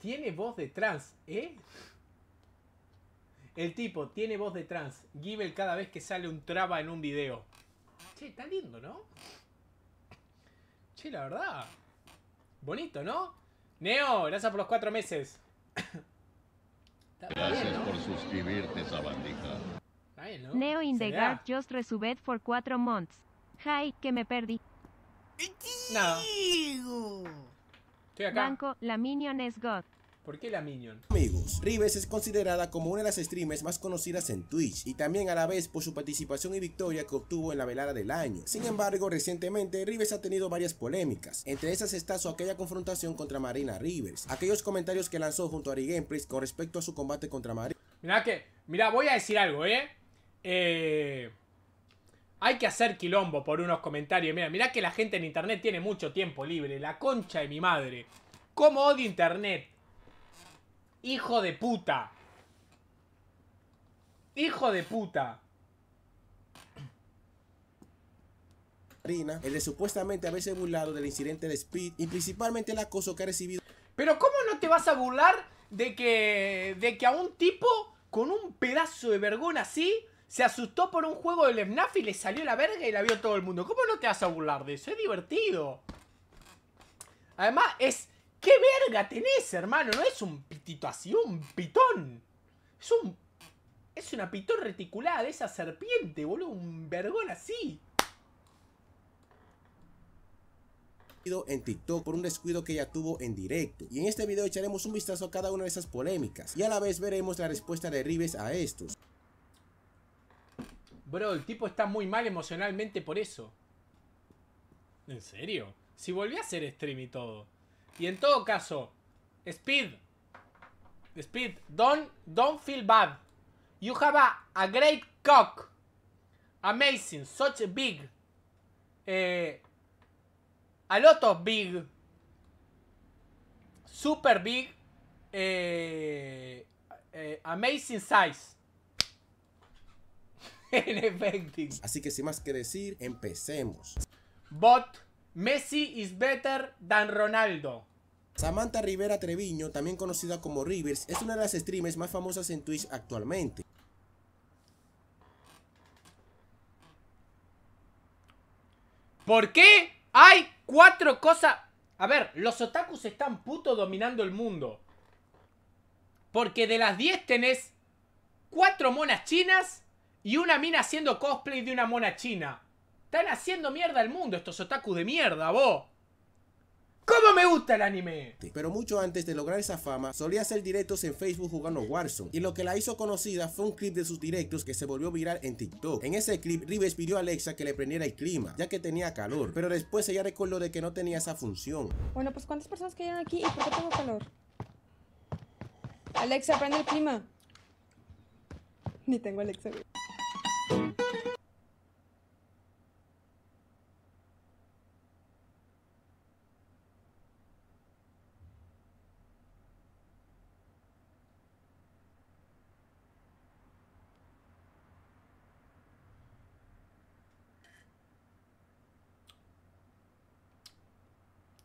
Tiene voz de trans, ¿eh? El tipo tiene voz de trans. el cada vez que sale un traba en un video. Che, está lindo, ¿no? Che, la verdad. Bonito, ¿no? Neo, gracias por los cuatro meses. gracias por suscribirte, sabandija. Neo in the just resubed for cuatro months. Hi, que me perdí. No. Estoy acá. Banco, la minion es God. ¿Por qué la Minion? Amigos, Rives es considerada como una de las streamers más conocidas en Twitch y también a la vez por su participación y victoria que obtuvo en la velada del año. Sin embargo, recientemente Rives ha tenido varias polémicas. Entre esas está su aquella confrontación contra Marina Rivers, aquellos comentarios que lanzó junto a Ari con respecto a su combate contra Marina. Mira que, mira, voy a decir algo, ¿eh? Eh hay que hacer quilombo por unos comentarios. Mira, mirá que la gente en internet tiene mucho tiempo libre. La concha de mi madre. ¿Cómo odio internet? Hijo de puta. Hijo de puta. Rina, el de supuestamente haberse burlado del incidente de Speed y principalmente el acoso que ha recibido. Pero ¿cómo no te vas a burlar de que, de que a un tipo con un pedazo de vergüenza así se asustó por un juego del FNAF y le salió la verga y la vio todo el mundo? ¿Cómo no te vas a burlar de eso? Es divertido. Además, es ¿Qué verga tenés, hermano? No es un pitito así, un pitón. Es un... Es una pitón reticulada de esa serpiente, boludo. Un vergón así. en TikTok por un descuido que ella tuvo en directo. Y en este video echaremos un vistazo a cada una de esas polémicas y a la vez veremos la respuesta de Rives a estos. Bro, el tipo está muy mal emocionalmente por eso. ¿En serio? Si volvió a hacer stream y todo. Y en todo caso, Speed. Speed, don't, don't feel bad. You have a, a great cock. Amazing, such a big. Eh, a lot of big. Super big. Eh, eh, amazing size. en Así que sin más que decir, empecemos. Bot. Messi is better than Ronaldo. Samantha Rivera Treviño, también conocida como Rivers, es una de las streamers más famosas en Twitch actualmente. ¿Por qué hay cuatro cosas? A ver, los otakus están puto dominando el mundo. Porque de las 10 tenés cuatro monas chinas y una mina haciendo cosplay de una mona china. Están haciendo mierda al mundo estos otaku de mierda, vos. ¿Cómo me gusta el anime? Pero mucho antes de lograr esa fama, solía hacer directos en Facebook jugando Warzone. Y lo que la hizo conocida fue un clip de sus directos que se volvió viral en TikTok. En ese clip, Rives pidió a Alexa que le prendiera el clima, ya que tenía calor. Pero después ella recordó de que no tenía esa función. Bueno, pues ¿cuántas personas quedan aquí y por qué tengo calor? Alexa, prende el clima. Ni tengo Alexa,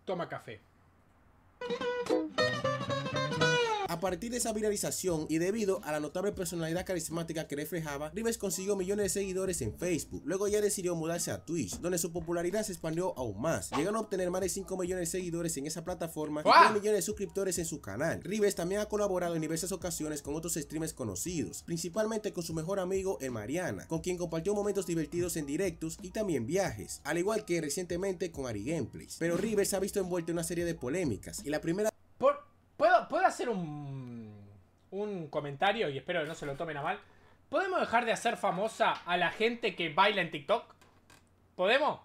toma café. A partir de esa viralización y debido a la notable personalidad carismática que reflejaba, Rivers consiguió millones de seguidores en Facebook. Luego ya decidió mudarse a Twitch, donde su popularidad se expandió aún más. llegando a obtener más de 5 millones de seguidores en esa plataforma y 3 millones de suscriptores en su canal. Rivers también ha colaborado en diversas ocasiones con otros streamers conocidos, principalmente con su mejor amigo Emariana, Mariana, con quien compartió momentos divertidos en directos y también viajes, al igual que recientemente con Ari Gameplays. Pero Rivers ha visto envuelto en una serie de polémicas y la primera hacer un, comentario y espero que no se lo tomen a mal. ¿Podemos dejar de hacer famosa a la gente que baila en TikTok? ¿Podemos?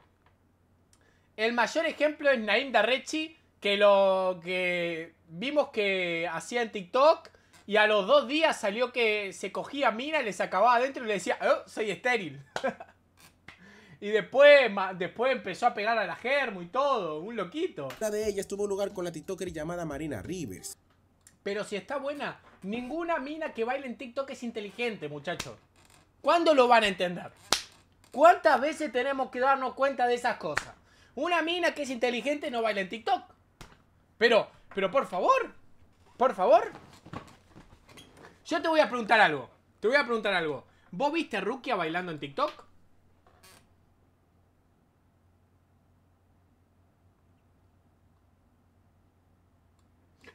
El mayor ejemplo es Naim Darrechi, que lo que vimos que hacía en TikTok y a los dos días salió que se cogía mina, y le sacaba adentro y le decía, oh, soy estéril. y después, después empezó a pegar a la germo y todo, un loquito. La de ella estuvo lugar con la TikToker llamada Marina Rivers. Pero si está buena, ninguna mina que baila en TikTok es inteligente, muchachos. ¿Cuándo lo van a entender? ¿Cuántas veces tenemos que darnos cuenta de esas cosas? Una mina que es inteligente no baila en TikTok. Pero, pero por favor, por favor. Yo te voy a preguntar algo. Te voy a preguntar algo. ¿Vos viste a Rukia bailando en TikTok?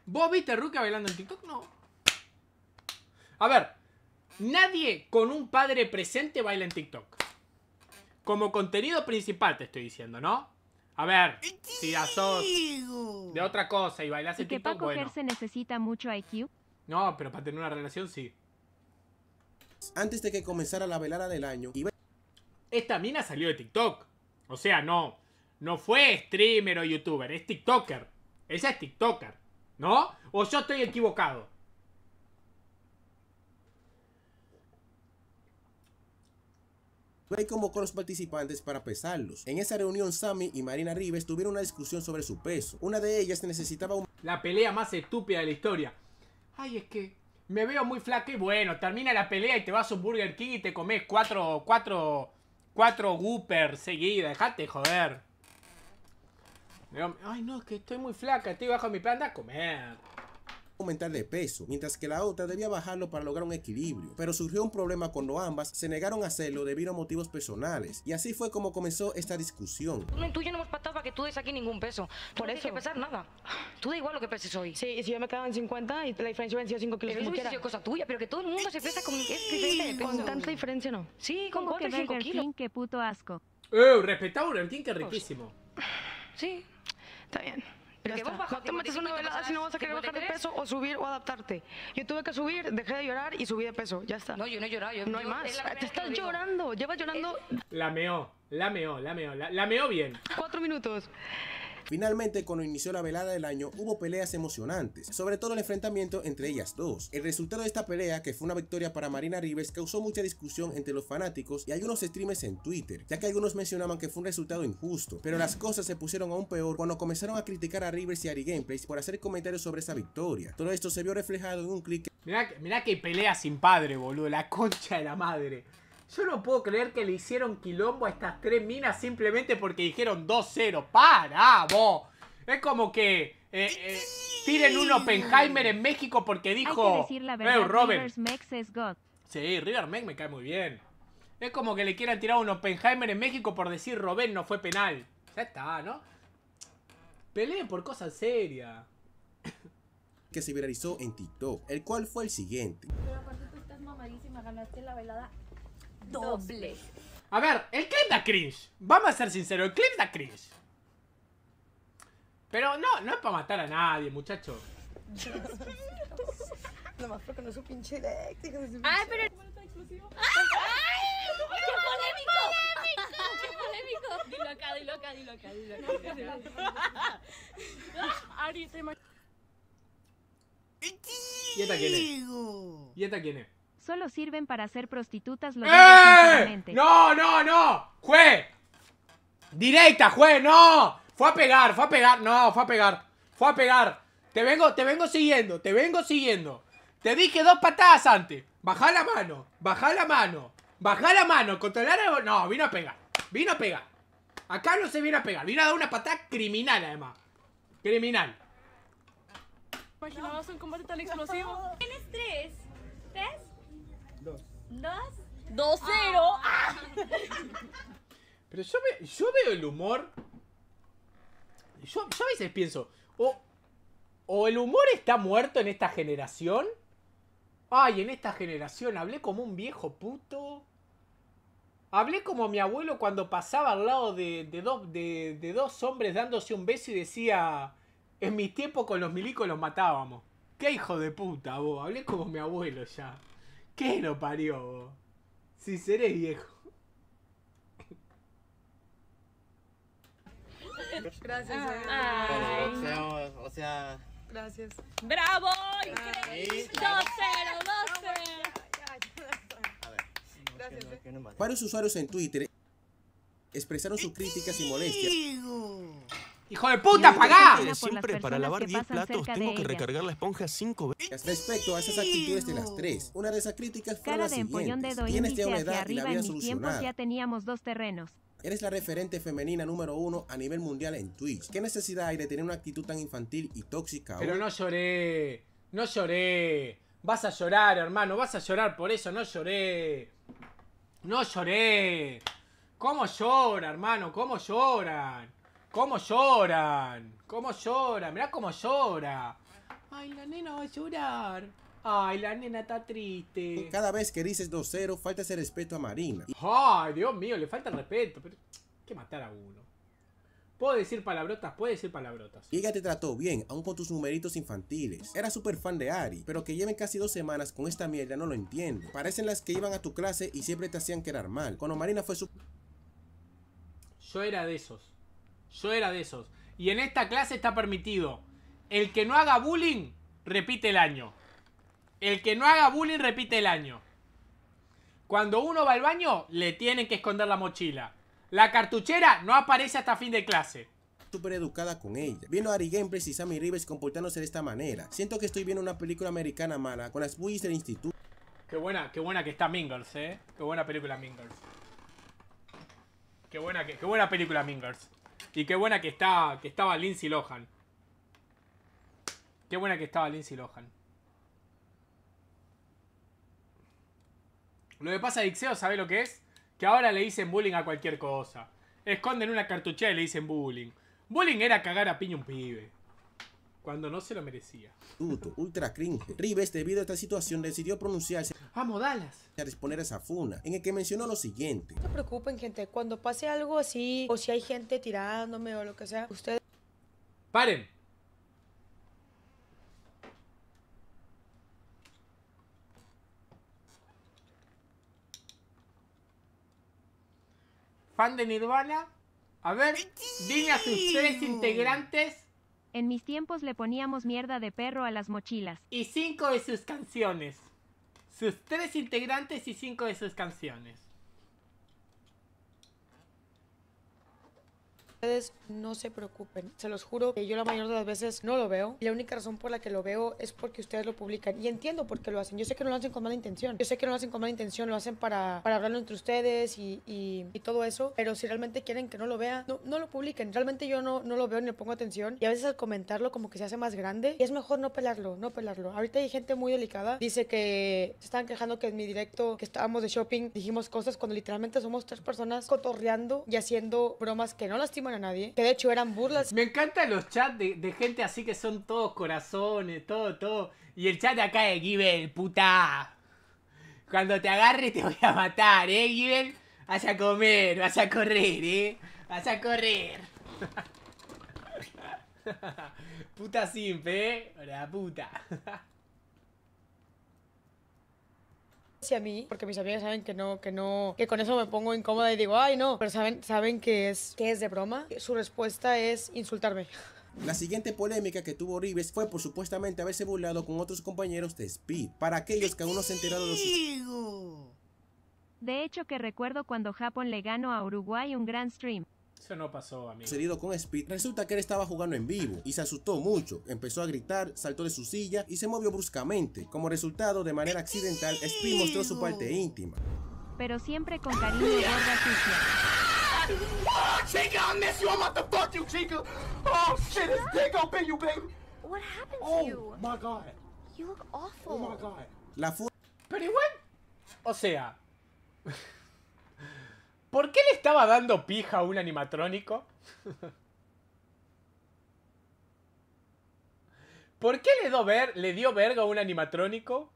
¿Vos viste a bailando en TikTok? No. A ver, nadie con un padre presente baila en TikTok. Como contenido principal te estoy diciendo, ¿no? A ver, si ya sos de otra cosa y bailas en TikTok, que bueno. se necesita mucho IQ? No, pero para tener una relación sí. Antes de que comenzara la velada del año. Esta mina salió de TikTok. O sea, no. No fue streamer o youtuber, es TikToker. Ella es TikToker. ¿No? ¿O yo estoy equivocado? hay los participantes para pesarlos. En esa reunión, Sammy y Marina Rives tuvieron una discusión sobre su peso. Una de ellas necesitaba un... La pelea más estúpida de la historia. Ay, es que me veo muy flaca y bueno, termina la pelea y te vas a un Burger King y te comes cuatro, cuatro, cuatro Whoopers seguidas. Dejate joder. Ay, no, es que estoy muy flaca, estoy bajo mi plan de comer aumentar de peso, mientras que la otra debía bajarlo para lograr un equilibrio. Pero surgió un problema cuando ambas se negaron a hacerlo debido a motivos personales. Y así fue como comenzó esta discusión. No, tú y no hemos pactado para que tú des aquí ningún peso. por Por no eso. tienes que pesar nada. Tú da igual lo que peses hoy. Sí, y si yo me quedaba en 50 y la diferencia vencido 5 kilos. Eso es cosa tuya, pero que todo el mundo se pesa con es Con tanta diferencia no. Sí, con 4 y 5 kilos. qué puto asco. Eh, respetable. El que riquísimo. Sí, está bien. Porque vos metes una velada si no vas a querer bajar de peso o subir o adaptarte. Yo tuve que subir, dejé de llorar y subí de peso. Ya está. No, yo no he llorado. Yo, no hay más. te estás llorando. Llevas llorando. Es... La meó, la meó, la meó. bien. Cuatro minutos. Finalmente, cuando inició la velada del año, hubo peleas emocionantes, sobre todo el enfrentamiento entre ellas dos. El resultado de esta pelea, que fue una victoria para Marina Rivers causó mucha discusión entre los fanáticos y algunos streamers en Twitter, ya que algunos mencionaban que fue un resultado injusto, pero las cosas se pusieron aún peor cuando comenzaron a criticar a Rivers y Ari Gameplays por hacer comentarios sobre esa victoria. Todo esto se vio reflejado en un clic. Mira mirá que pelea sin padre, boludo, la concha de la madre. Yo no puedo creer que le hicieron quilombo a estas tres minas simplemente porque dijeron 2-0. ¡Para, vos! Es como que eh, eh, tiren un Oppenheimer en México porque dijo... Eh, Mex God. Sí, River Mex me cae muy bien. Es como que le quieran tirar un Oppenheimer en México por decir Robén no fue penal. Ya está, ¿no? Peleen por cosas serias. Que se viralizó en TikTok, el cual fue el siguiente. Pero aparte tú estás mamadísima, ganaste la velada Doble. A ver, el clip da cringe. Vamos a ser sinceros, el clip da cringe. Pero no, no es para matar a nadie, muchacho. No más porque no es un pinche eléctrico. Ay, pero. Ay, ¡Qué polémico! Dilo acá, dilo acá, dilo acá, dilo acá. ¿Y esta quién es? ¿Y esta quién es? solo sirven para hacer prostitutas ¡Eh! ¡No, no, no! ¡Jue! ¡Directa, jue! ¡No! Fue a pegar, fue a pegar, no, fue a pegar, fue a pegar. Te vengo, te vengo siguiendo, te vengo siguiendo. Te dije dos patadas antes. Baja la mano, baja la mano, baja la mano, controlar el... No, vino a pegar, vino a pegar. Acá no se viene a pegar, vino a dar una patada criminal además. Criminal. ¿Imaginabas un combate tan explosivo? ¿Tienes tres? ¿Tres? Dos. ¿Dos? Ah. Ah. Pero yo, veo el humor. Yo, a veces pienso. O, el humor está muerto en esta generación. Ay, en esta generación hablé como un viejo puto. Hablé como mi abuelo cuando pasaba al lado de, de, dos hombres dándose un beso y decía, en mi tiempo con los milicos los matábamos. Qué hijo de puta, vos. Hablé como mi abuelo ya. ¿Qué lo parió vos? Si seré viejo. Gracias. Ay. O, sea, o sea. Gracias. ¡Bravo! Increíble. 2-0, ah, 2-0. A ver, Gracias. ¿eh? Varios usuarios en Twitter expresaron sus críticas y molestias. ¡Hijo de puta, pagá! Siempre para lavar 10 platos tengo que recargar la esponja 5 veces. Respecto a esas actitudes de las tres, una de esas críticas fue la de empollón dedo edad y la en mis ya teníamos dos terrenos. Eres la referente femenina número uno a nivel mundial en Twitch. ¿Qué necesidad hay de tener una actitud tan infantil y tóxica? Pero oh? no lloré, no lloré. Vas a llorar, hermano, vas a llorar por eso, no lloré. No lloré. ¿Cómo llora, hermano? ¿Cómo lloran? ¿Cómo lloran? ¿Cómo lloran? Mirá cómo llora. Ay, la nena va a llorar. Ay, la nena está triste. Cada vez que dices 2-0, falta ese respeto a Marina. Ay, Dios mío, le falta respeto. Pero hay que matar a uno. Puedo decir palabrotas, puede decir palabrotas. Y ella te trató bien, aún con tus numeritos infantiles. Era super fan de Ari, pero que lleven casi dos semanas con esta mierda no lo entiendo. Parecen las que iban a tu clase y siempre te hacían quedar mal. Cuando Marina fue su... Yo era de esos. Yo era de esos. Y en esta clase está permitido. El que no haga bullying, repite el año. El que no haga bullying, repite el año. Cuando uno va al baño, le tienen que esconder la mochila. La cartuchera no aparece hasta fin de clase súper educada con ella. Viendo a Ari Gameplays y Sammy Rivers comportándose de esta manera. Siento que estoy viendo una película americana mala con las buis del instituto. Qué buena, qué buena que está Mingles, eh. Qué buena película Mingles. Qué buena, qué, qué buena película Mingles. Y qué buena que, está, que estaba Lindsay Lohan. Qué buena que estaba Lindsay Lohan. Lo que pasa a Dixeo, ¿sabe lo que es? Que ahora le dicen bullying a cualquier cosa. Esconden una cartuchera y le dicen bullying. Bullying era cagar a piña un pibe. Cuando no se lo merecía. Uto, ultra cringe. Rives, este debido a esta situación, decidió pronunciarse. ¡Vamos, Dallas! A responder a esa funa, en el que mencionó lo siguiente. No se preocupen, gente. Cuando pase algo así, o si hay gente tirándome o lo que sea, ustedes. ¡Paren! Fan de Nirvana. A ver, dime a sus tres integrantes en mis tiempos le poníamos mierda de perro a las mochilas. Y cinco de sus canciones. Sus tres integrantes y cinco de sus canciones. no se preocupen, se los juro que yo la mayoría de las veces no lo veo. Y la única razón por la que lo veo es porque ustedes lo publican. Y entiendo por qué lo hacen. Yo sé que no lo hacen con mala intención. Yo sé que no lo hacen con mala intención, lo hacen para, para hablarlo entre ustedes y, y, todo eso. Pero si realmente quieren que no lo vea, no, lo publiquen. Realmente yo no, no lo veo ni le pongo atención. Y a veces al comentarlo como que se hace más grande. Y es mejor no pelarlo, no pelarlo. Ahorita hay gente muy delicada. Dice que se estaban quejando que en mi directo que estábamos de shopping dijimos cosas cuando literalmente somos tres personas cotorreando y haciendo bromas que no lastiman nadie, que de hecho eran burlas. Me encantan los chats de, gente así que son todos corazones, todo, todo. Y el chat de acá de Givel, puta. Cuando te agarre te voy a matar, ¿eh, Givel Vas a comer, vas a correr, ¿eh? Vas a correr. puta simple, ¿eh? La puta. a mí, porque mis amigas saben que no, que no, que con eso me pongo incómoda y digo, ay no, pero saben, saben que es, que es de broma. Su respuesta es insultarme. La siguiente polémica que tuvo Rives fue por supuestamente haberse burlado con otros compañeros de Speed. Para aquellos que aún no se enteraron de los... De hecho que recuerdo cuando Japón le ganó a Uruguay un gran stream. Eso no pasó, amigo. Herido con Speed, resulta que él estaba jugando en vivo y se asustó mucho. Empezó a gritar, saltó de su silla y se movió bruscamente. Como resultado, de manera accidental, Speed mostró su parte íntima. Pero siempre con cariño y gorda sucia. Oh, Chica, I miss you. I'm about to fuck you, Chica. Oh, shit, ¡Es dick up in you, baby. What happened to oh, you? Oh, my God. You look awful. Oh, my God. La fu... Pero igual, o sea... ¿Por qué le estaba dando pija a un animatrónico? ¿Por qué le, do le dio verga a un animatrónico?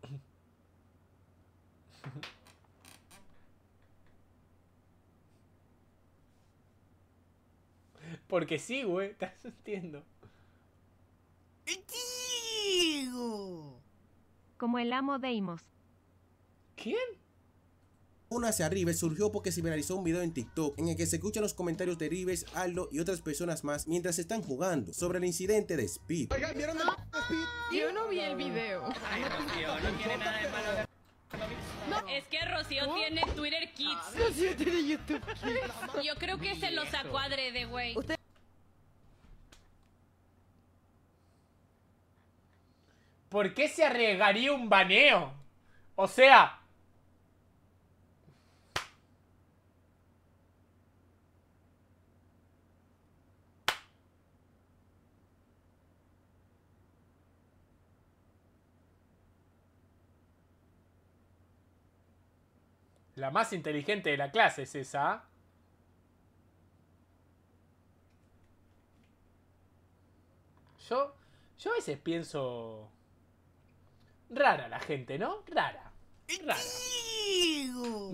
Porque sí, güey, te entiendo. Como el amo de quién ¿Quién? Una hacia Rives surgió porque se viralizó un video en TikTok en el que se escuchan los comentarios de Rives, Aldo y otras personas más mientras están jugando sobre el incidente de Speed. Yo no vi el video. no tiene nada de malo. Es que Rocío tiene Twitter Kids. Ah, Rocío tiene YouTube Yo creo que se los acuadre de güey. ¿Por qué se arriesgaría un baneo? O sea, La más inteligente de la clase es esa. Yo, yo a veces pienso... Rara la gente, ¿no? Rara. Rara.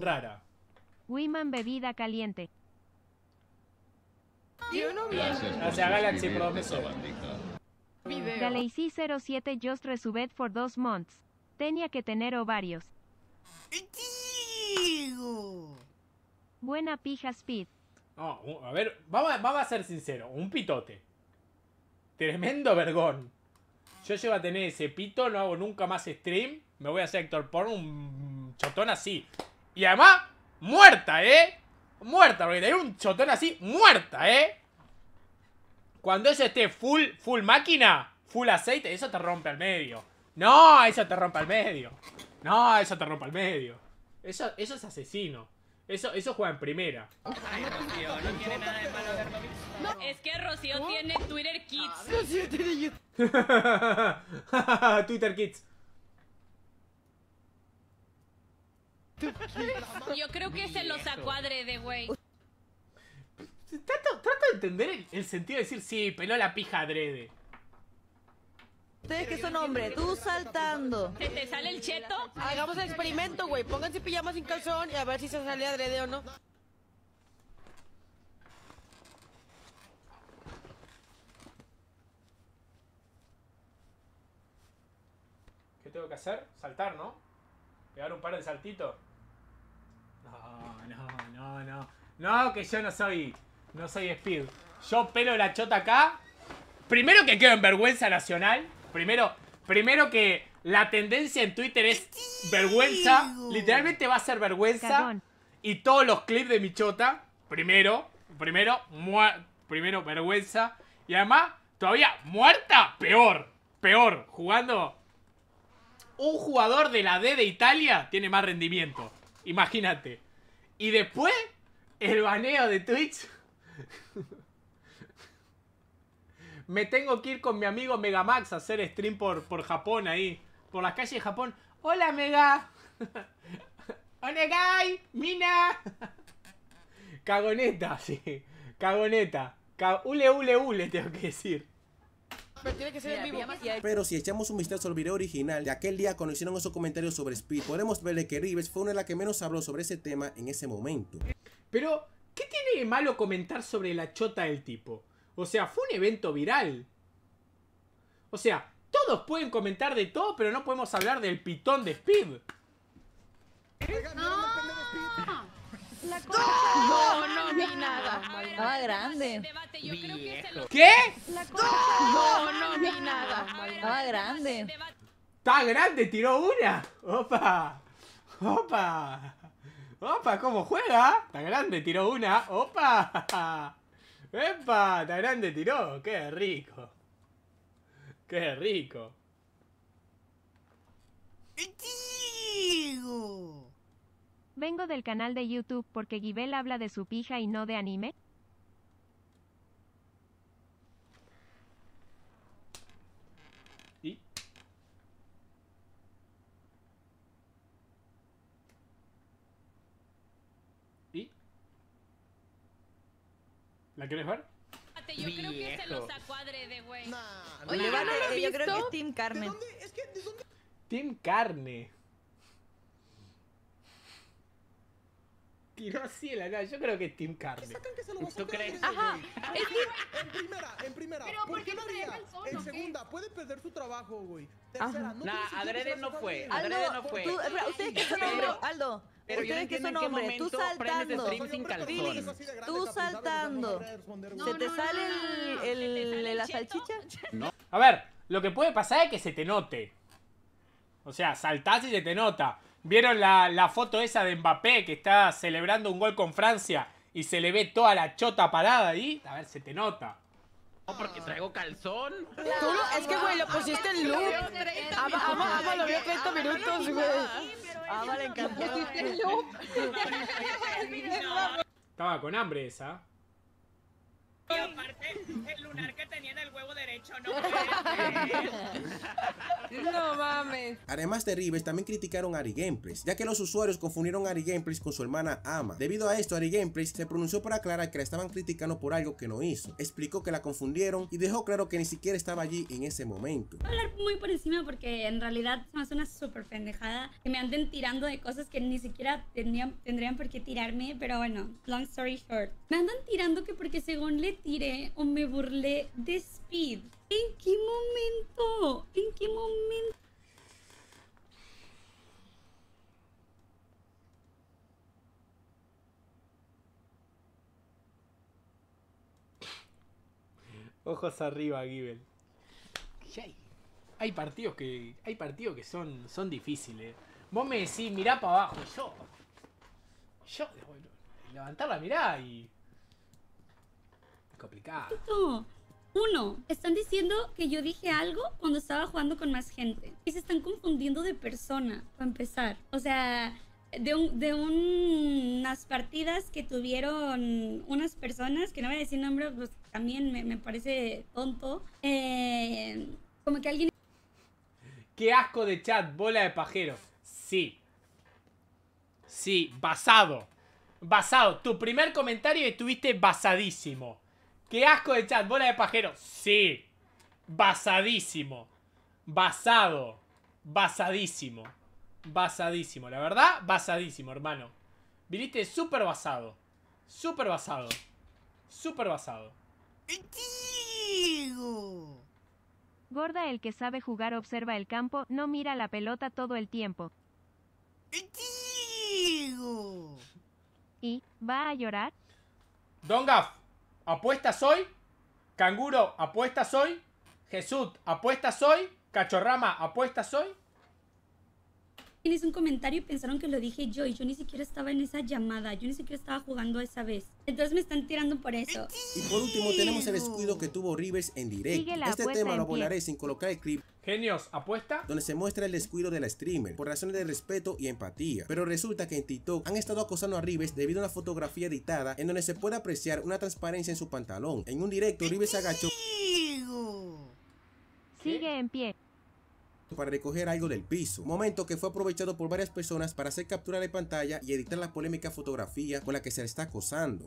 Rara. Wiman bebida caliente. Gracias por o sea, Galaxy Galaxy 07 just resubed for dos months. Tenía que tener ovarios. Buena pija, Speed. No, a ver, vamos a, ser sinceros. Un pitote. Tremendo vergón. Yo llevo a tener ese pito, no hago nunca más stream. Me voy a hacer actor por un chotón así. Y además, muerta, ¿eh? Muerta, porque tener un chotón así, muerta, ¿eh? Cuando eso esté full, full máquina, full aceite, eso te rompe al medio. No, eso te rompe al medio. No, eso te rompe al medio. Eso, es asesino. Eso, eso juega en primera. Ay, Rocío, no tiene nada de malo Es que Rocío tiene Twitter Kids. Ah, Rocío tiene Twitter Kids. Yo creo que se lo sacó adrede, güey. Trato, de entender el, sentido de decir, sí, peló la pija adrede. Ustedes que son hombre? tú saltando. ¿Se te sale el cheto? Hagamos el experimento, güey. Pónganse pijama sin calzón y a ver si se sale adrede o no. ¿Qué tengo que hacer? Saltar, ¿no? Pegar un par de saltitos. No, no, no, no. No, que yo no soy. No soy Speed. Yo pelo la chota acá. Primero que quedo en vergüenza nacional. Primero, primero que la tendencia en Twitter es vergüenza. Literalmente va a ser vergüenza. Y todos los clips de Michota, primero, primero, primero vergüenza. Y además, todavía muerta, peor, peor, jugando. Un jugador de la D de Italia tiene más rendimiento. Imagínate. Y después, el baneo de Twitch. Me tengo que ir con mi amigo Megamax a hacer stream por, por Japón ahí. Por las calles de Japón. ¡Hola, Mega! ¡Onegai! ¡Mina! Cagoneta, sí. Cagoneta. ule, ule, ule, tengo que decir. Pero tiene que ser vivo. Pero si echamos un vistazo al video original de aquel día cuando hicieron esos comentarios sobre Speed, podemos verle que Rivers fue una de las que menos habló sobre ese tema en ese momento. Pero, ¿qué tiene de malo comentar sobre la chota del tipo? O sea, fue un evento viral. O sea, todos pueden comentar de todo, pero no podemos hablar del pitón de Speed. No, no, no, ni nada. Estaba grande. ¿Qué? No, No, no, ni nada. Estaba grande. Está grande, tiró una. Opa. Opa. Opa, ¿cómo juega? Está grande, tiró una. Opa. ¡Epa! ¡Tan grande tiró! ¡Qué rico! ¡Qué rico! Vengo del canal de YouTube porque Gibel habla de su pija y no de anime. ¿La quieres ver? Yo creo que se lo sacó adrede, güey. Nah, Oye, vale, ¿no yo creo que es Team Carne. ¿De dónde? Es que, ¿de dónde? Team Carne. Tiró así la Yo creo que es Team Carne. ¿Qué se lo ¿Tú crees? Ajá. En primera, en primera. ¿Pero ¿Por, qué no haría? Sol, en segunda, puede perder su trabajo, güey. Tercera, Ajá. no. Nah, adrede no fue. Adrede no fue. ¿ustedes qué son, Aldo? Pero tú saltando. tú saltando. ¿Se te sale la salchicha? A ver, lo que puede pasar es que se te note. O sea, saltás y se te nota. ¿Vieron la, la foto esa de Mbappé que está celebrando un gol con Francia y se le ve toda la chota parada ahí? A ver, se te nota. No, porque traigo calzón. ¿Tú es que, güey, lo pusiste en loop. Ama, ama, lo vio 30 minutos, güey. Ama le encantó. pusiste en Estaba con hambre esa. Y aparte, el lunar que tenía en el huevo derecho, no No mames. Además de Rives, también criticaron a Ari Gameplays, ya que los usuarios confundieron a Ari Gameplays con su hermana Ama. Debido a esto, Ari Gameplays se pronunció para aclarar que la estaban criticando por algo que no hizo. Explicó que la confundieron y dejó claro que ni siquiera estaba allí en ese momento. Voy a hablar muy por encima porque en realidad Es hace una super pendejada que me anden tirando de cosas que ni siquiera tendrían, tendrían por qué tirarme, pero bueno, long story short. Me andan tirando que porque según le tiré o me burlé de Speed? ¿En qué momento? ¿En qué momento? Ojos arriba, Givel. Hay, partidos que hay partidos que son, son difíciles. Vos me decís, mirá para abajo, yo. Yo, levantar la mirada y. Complicado. uno, están diciendo que yo dije algo cuando estaba jugando con más gente. Y se están confundiendo de persona, para empezar. O sea, de, unas partidas que tuvieron unas personas, que no voy a decir nombre pues también me, parece tonto. Eh, como que alguien... Qué asco de chat, bola de pajero. Sí. Sí, basado. Basado. Tu primer comentario estuviste basadísimo. ¡Qué asco de chat! ¡Bola de pajero! Sí. Basadísimo. Basado. Basadísimo. Basadísimo. La verdad, basadísimo, hermano. Viniste súper basado. Súper basado. Súper basado. Gorda el que sabe jugar observa el campo, no mira la pelota todo el tiempo. ¿Y va a llorar? Don apuestas hoy. Canguro, apuestas soy. Jesús, apuestas soy. Cachorrama, apuestas hoy. Tienes un comentario y pensaron que lo dije yo y yo ni siquiera estaba en esa llamada, yo ni siquiera estaba jugando esa vez. Entonces me están tirando por eso. Y por último tenemos el descuido que tuvo Rivers en directo. Este tema lo volaré sin colocar el clip. Genios, apuesta. Donde se muestra el descuido de la streamer por razones de respeto y empatía. Pero resulta que en TikTok han estado acosando a Rives debido a una fotografía editada en donde se puede apreciar una transparencia en su pantalón. En un directo, Rives se agachó. Sigue en pie para recoger algo del piso, momento que fue aprovechado por varias personas para hacer captura de pantalla y editar la polémica fotografía con la que se le está acosando.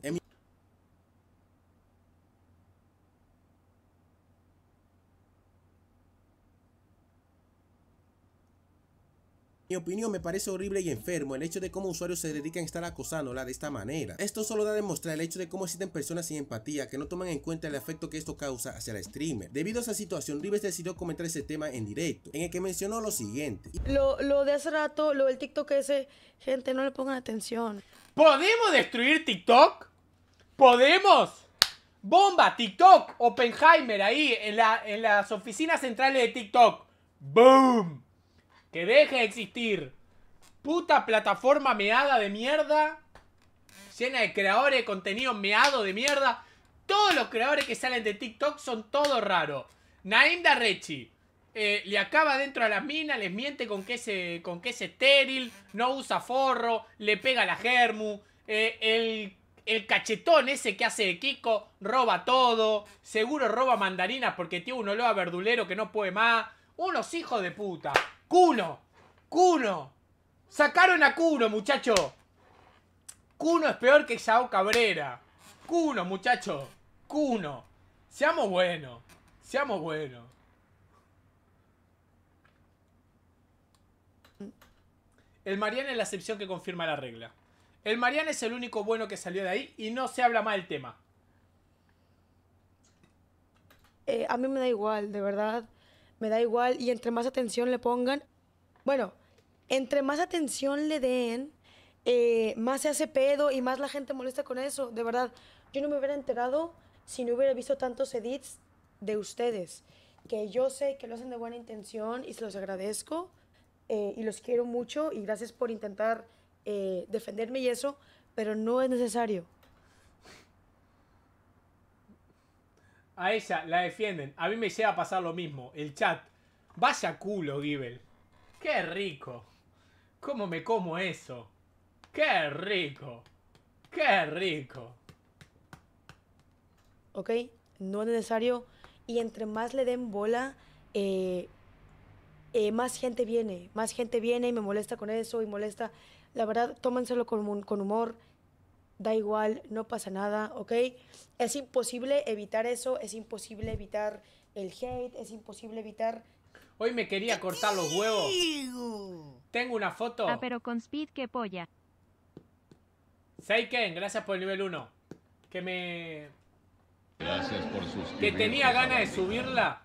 Mi opinión me parece horrible y enfermo el hecho de cómo usuarios se dedican a estar acosándola de esta manera. Esto solo da a demostrar el hecho de cómo existen personas sin empatía que no toman en cuenta el afecto que esto causa hacia la streamer. Debido a esa situación, Rives decidió comentar ese tema en directo, en el que mencionó lo siguiente. Lo, de hace rato, lo del TikTok ese, gente, no le pongan atención. ¿Podemos destruir TikTok? ¿Podemos? Bomba, TikTok, Oppenheimer ahí en, la, en las oficinas centrales de TikTok. ¡Boom! Que deje de existir. Puta plataforma meada de mierda. Llena de creadores, De contenido meado de mierda. Todos los creadores que salen de TikTok son todos raro Naim Darrechi. Eh, le acaba dentro a las minas, les miente con que, es, eh, con que estéril, no usa forro, le pega la germu. Eh, el, cachetón ese que hace de Kiko roba todo. Seguro roba mandarinas porque tiene un olor verdulero que no puede más. Unos hijos de puta. Cuno, Cuno. Sacaron a Cuno, muchacho. Cuno es peor que Sao Cabrera. Cuno, muchacho. Cuno. Seamos buenos. Seamos buenos. El Mariana es la excepción que confirma la regla. El Mariana es el único bueno que salió de ahí y no se habla más del tema. Eh, a mí me da igual, de verdad me da igual. Y entre más atención le pongan, bueno, entre más atención le den, eh, más se hace pedo y más la gente molesta con eso. De verdad, yo no me hubiera enterado si no hubiera visto tantos edits de ustedes, que yo sé que lo hacen de buena intención y se los agradezco eh, y los quiero mucho y gracias por intentar eh, defenderme y eso, pero no es necesario. A ella la defienden. A mí me llega a pasar lo mismo. El chat. Vaya culo, Gibel. Qué rico. ¿Cómo me como eso? Qué rico. Qué rico. Ok, no es necesario. Y entre más le den bola, eh, eh, más gente viene. Más gente viene y me molesta con eso y molesta. La verdad, tómenselo con humor da igual, no pasa nada, ¿ok? Es imposible evitar eso, es imposible evitar el hate, es imposible evitar... Hoy me quería cortar los huevos. Tengo una foto. Ah, pero con speed que polla. Seiken, gracias por el nivel 1. Que me... Gracias por sus... Que tenía ganas de subirla.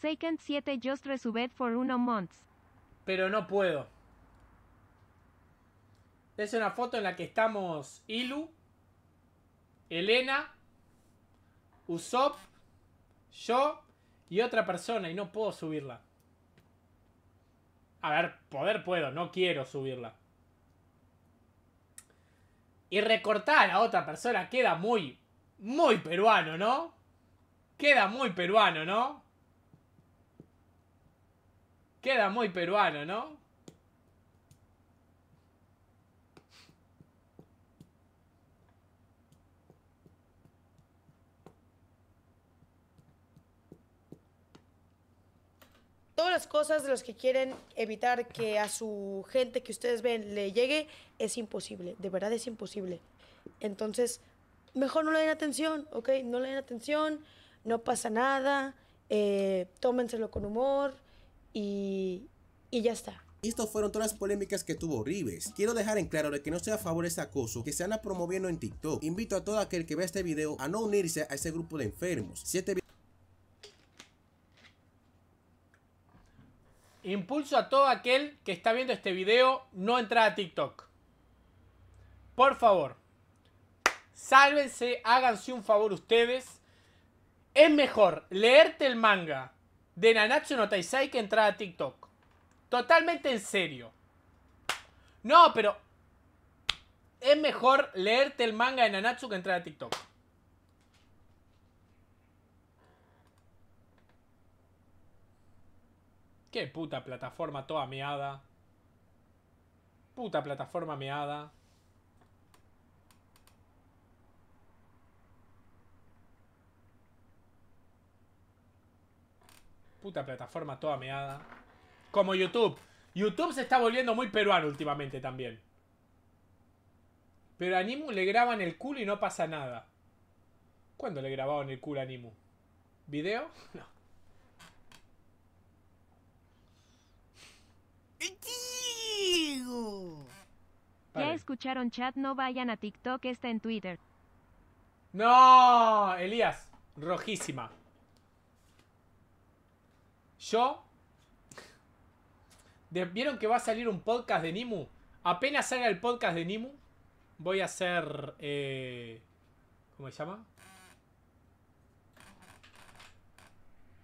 Seiken 7 just resubed for 1 months. Pero no puedo. Es una foto en la que estamos Ilu, Elena, Usopp, yo y otra persona y no puedo subirla. A ver, poder puedo, no quiero subirla. Y recortar a otra persona queda muy, muy peruano, ¿no? Queda muy peruano, ¿no? Queda muy peruano, ¿no? todas las cosas de las que quieren evitar que a su gente que ustedes ven le llegue es imposible, de verdad es imposible. Entonces, mejor no le den atención, ¿ok? No le den atención, no pasa nada, eh, tómenselo con humor y, y ya está. Estas fueron todas las polémicas que tuvo Rives. Quiero dejar en claro de que no estoy a favor de ese acoso que se anda promoviendo en TikTok. Invito a todo aquel que vea este video a no unirse a ese grupo de enfermos. Siete Impulso a todo aquel que está viendo este video no entrar a TikTok. Por favor, sálvense, háganse un favor ustedes. Es mejor leerte el manga de Nanatsu no Taisai que entrar a TikTok. Totalmente en serio. No, pero es mejor leerte el manga de Nanatsu que entrar a TikTok. Qué puta plataforma toda meada. Puta plataforma meada. Puta plataforma toda meada. Como YouTube. YouTube se está volviendo muy peruano últimamente también. Pero a Nimu le graban el culo y no pasa nada. ¿Cuándo le grabaron el culo a Nimu? ¿Video? No. Ya escucharon chat, no vayan a TikTok, está en Twitter. No, Elías, rojísima. Yo... ¿Vieron que va a salir un podcast de Nimu? Apenas salga el podcast de Nimu, voy a hacer... Eh, ¿Cómo se llama?